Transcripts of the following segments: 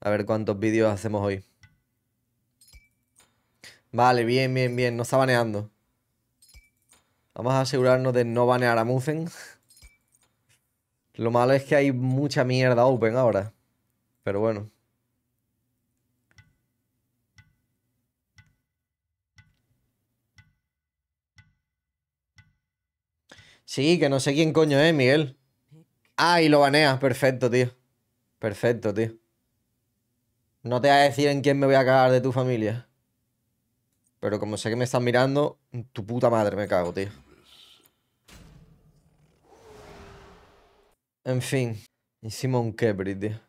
A ver cuántos vídeos hacemos hoy. Vale, bien, bien, bien. No está baneando. Vamos a asegurarnos de no banear a Muzen. Lo malo es que hay mucha mierda open ahora. Pero bueno. Sí, que no sé quién coño es, Miguel. Ah, y lo banea Perfecto, tío. Perfecto, tío. No te voy a decir en quién me voy a cagar de tu familia. Pero como sé que me estás mirando, tu puta madre me cago, tío. En fin. Encima un quebri, tío.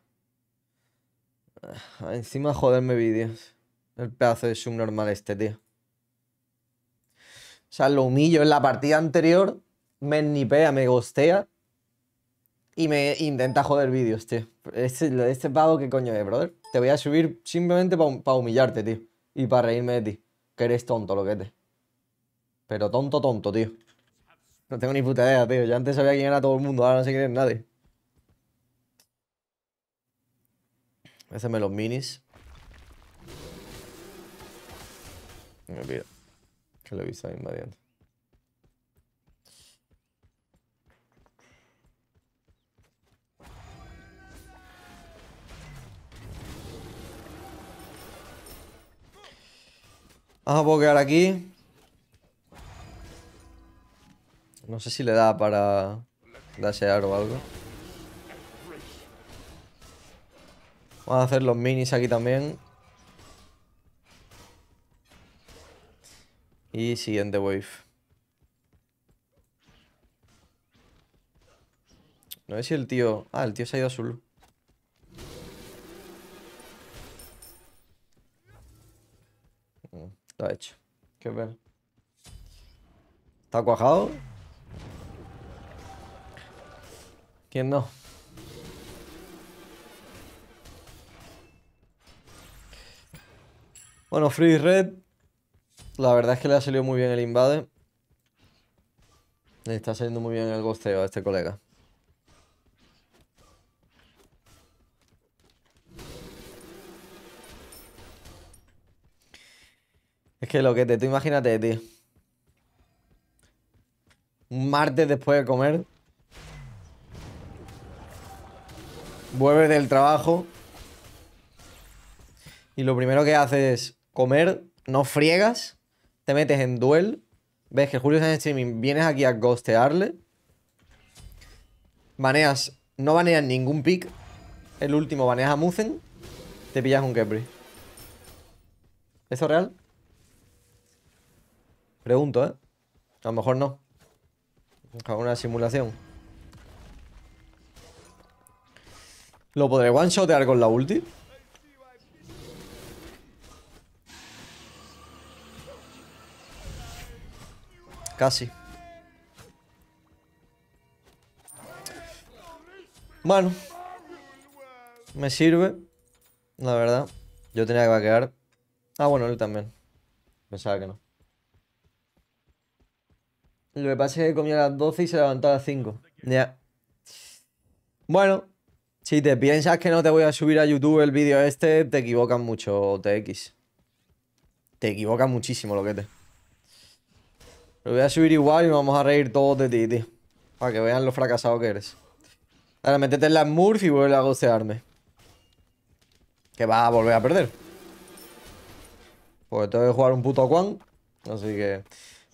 Ah, encima joderme vídeos. El pedazo de subnormal este, tío. O sea, lo humillo en la partida anterior. Me nipea, me gostea y me intenta joder vídeos, tío. Este, este pavo, ¿qué coño es, brother? Te voy a subir simplemente para humillarte, tío. Y para reírme de ti. Que eres tonto, loquete. Pero tonto, tonto, tío. No tengo ni puta idea, tío. Yo antes sabía quién era todo el mundo, ahora no sé quién es nadie. hacerme los minis. Me pido. Que lo he visto invadiendo. Vamos a pokear aquí. No sé si le da para ...dasear o algo. Vamos a hacer los minis aquí también. Y siguiente wave. No sé si el tío... Ah, el tío se ha ido azul. hecho. Qué ver ¿Está cuajado? ¿Quién no? Bueno, Free Red. La verdad es que le ha salido muy bien el invade. Le está saliendo muy bien el gosteo a este colega. Es que lo que te, tú imagínate, tío. Un martes después de comer. Vuelves del trabajo. Y lo primero que haces es comer, no friegas, te metes en duel. Ves que Julio está en streaming, vienes aquí a ghostearle. Baneas, no baneas ningún pick. El último baneas a Muzen, te pillas un Kepri. ¿Eso es real? Pregunto, ¿eh? A lo mejor no. Una simulación. ¿Lo podré one-shotear con la ulti? Casi. Bueno. Me sirve. La verdad. Yo tenía que vaquear. Ah, bueno, él también. Pensaba que no. Lo que pasa es que comí a las 12 y se levantó a las 5. Ya. Bueno, si te piensas que no te voy a subir a YouTube el vídeo este, te equivocas mucho, TX. Te equivocas muchísimo, lo que te. Lo voy a subir igual y nos vamos a reír todos de ti, tío. Para que vean lo fracasado que eres. Ahora métete en la Murph y vuelve a gocearme. Que va a volver a perder. Porque tengo que jugar un puto Quan. Así que...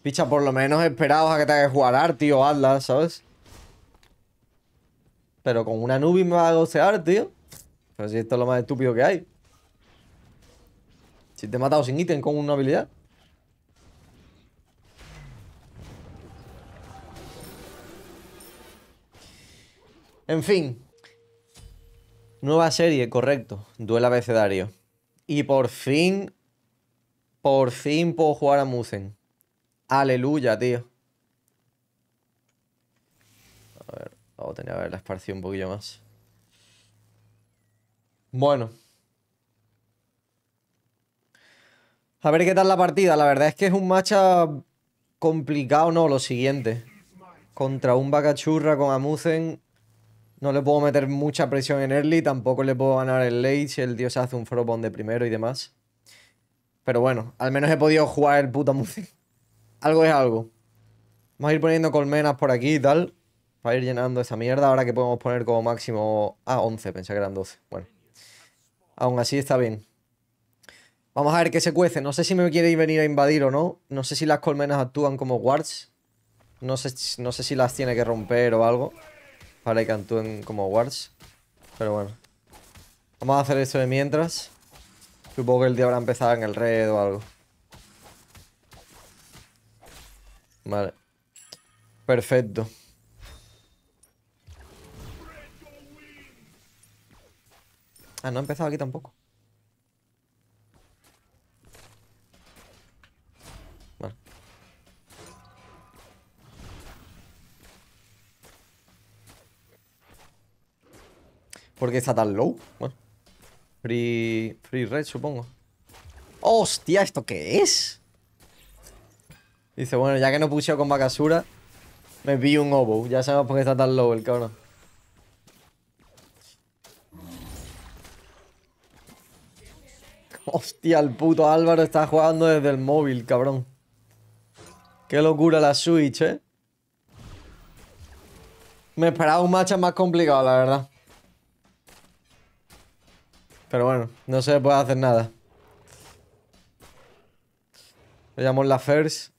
Picha, por lo menos esperados a que te que jugar tío, Atlas, ¿sabes? Pero con una Nubis me va a gocear, tío. Pero si esto es lo más estúpido que hay. Si te he matado sin ítem con una habilidad. En fin. Nueva serie, correcto. Duel abecedario. Y por fin... Por fin puedo jugar a Musen. Aleluya, tío. A ver, vamos a tener que la un poquillo más. Bueno. A ver qué tal la partida. La verdad es que es un macha complicado, ¿no? Lo siguiente. Contra un vacachurra con Amuzen. No le puedo meter mucha presión en early. Tampoco le puedo ganar el late si el tío se hace un Frobon de primero y demás. Pero bueno, al menos he podido jugar el puto Amuzen algo es algo. Vamos a ir poniendo colmenas por aquí y tal. Para ir llenando esa mierda. Ahora que podemos poner como máximo... Ah, 11. Pensé que eran 12. Bueno. Aún así está bien. Vamos a ver qué se cuece. No sé si me quiere venir a invadir o no. No sé si las colmenas actúan como wards. No sé, no sé si las tiene que romper o algo. Para que actúen como wards. Pero bueno. Vamos a hacer esto de mientras. Supongo que el día habrá empezado en el red o algo. Vale. Perfecto. Ah, no ha empezado aquí tampoco. Vale. ¿Por qué está tan low? Bueno. Free, free red, supongo. ¡Hostia! ¿Esto qué es? Dice, bueno, ya que no puseo con vacasura, me vi un oboe. Ya sabemos por qué está tan low el cabrón. Hostia, el puto Álvaro está jugando desde el móvil, cabrón. Qué locura la Switch, ¿eh? Me esperaba un match más complicado, la verdad. Pero bueno, no se puede hacer nada. Le llamamos la first.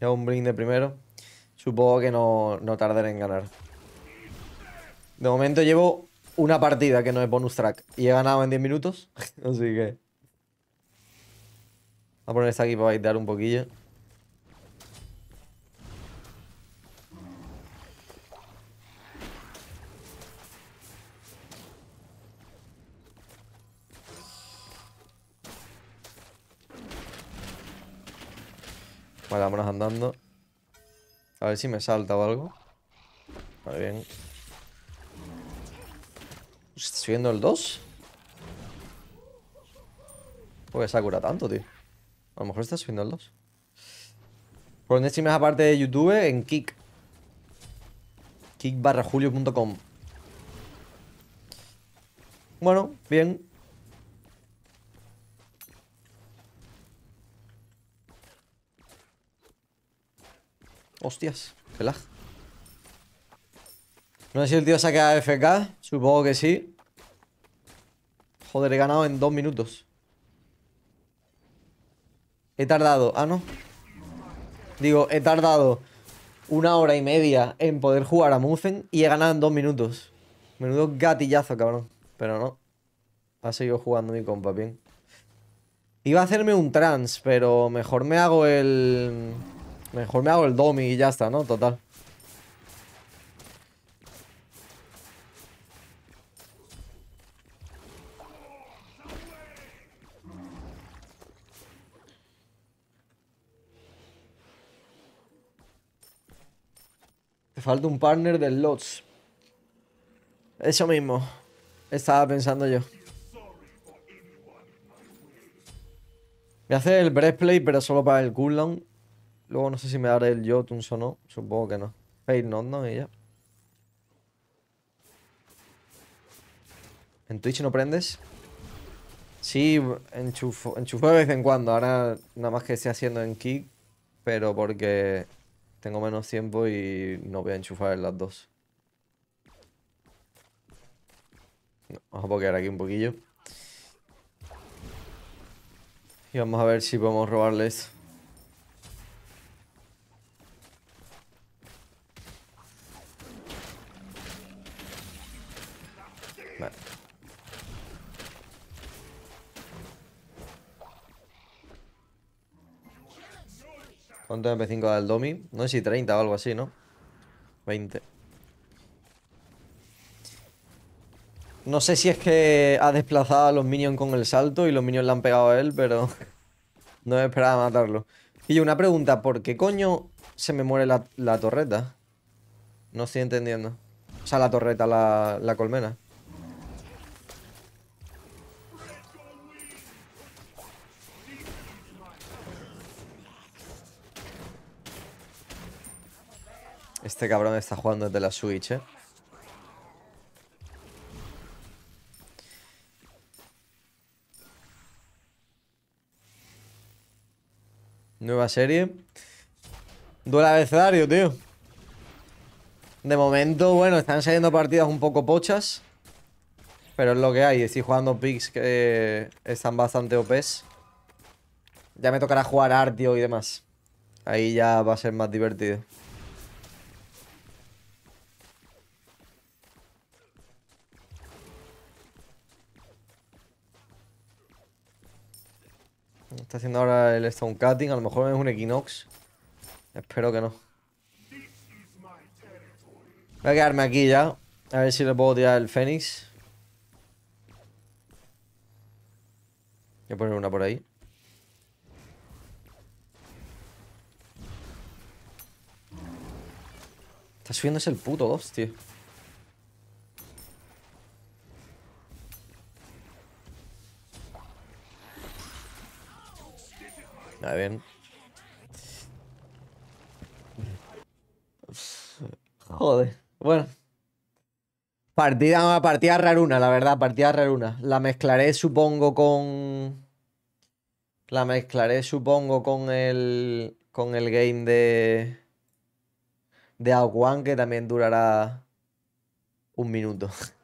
Ya un blink de primero. Supongo que no, no tardaré en ganar. De momento llevo una partida que no es bonus track. Y he ganado en 10 minutos. Así que... Voy a poner esta aquí para baitear un poquillo. vámonos andando. A ver si me salta o algo. Vale, bien. ¿Estás subiendo el 2? ¿Por qué se cura tanto, tío? A lo mejor está subiendo el 2. ¿Por dónde aparte de YouTube? En Kick. Kick barra julio.com. Bueno, bien. Hostias, qué No sé si el tío se ha FK. Supongo que sí. Joder, he ganado en dos minutos. He tardado. Ah, no. Digo, he tardado una hora y media en poder jugar a Muzen y he ganado en dos minutos. Menudo gatillazo, cabrón. Pero no. Ha seguido jugando mi compa, bien. Iba a hacerme un trans, pero mejor me hago el... Mejor me hago el domi y ya está, ¿no? Total. Te falta un partner de slots. Eso mismo. Estaba pensando yo. Voy a hacer el breastplate, pero solo para el cooldown. Luego no sé si me daré el Jotuns o no. Supongo que no. Fail no, ¿no? Y ya. ¿En Twitch no prendes? Sí, enchufo, enchufo de vez en cuando. Ahora nada más que esté haciendo en kick, pero porque tengo menos tiempo y no voy a enchufar en las dos. Vamos a pokear aquí un poquillo. Y vamos a ver si podemos robarle esto. ¿Cuánto MP5 da el Domi? No sé si 30 o algo así, ¿no? 20. No sé si es que ha desplazado a los minions con el salto y los minions le han pegado a él, pero no esperaba matarlo. Y una pregunta, ¿por qué coño se me muere la, torreta? No estoy entendiendo. O sea, la torreta, la colmena. Este cabrón está jugando desde la Switch, eh. Nueva serie. de abecedario, tío. De momento, bueno, están saliendo partidas un poco pochas. Pero es lo que hay. Estoy jugando picks que están bastante op Ya me tocará jugar Artio y demás. Ahí ya va a ser más divertido. Está haciendo ahora el Stone Cutting. A lo mejor es un Equinox. Espero que no. Voy a quedarme aquí ya. A ver si le puedo tirar el Fénix. Voy a poner una por ahí. Está subiendo el puto dos, tío. A ver. Joder. Bueno. Partida, partida raruna, la verdad, partida raruna. La mezclaré, supongo, con... La mezclaré, supongo, con el... Con el game de... De Aokuan que también durará... Un minuto.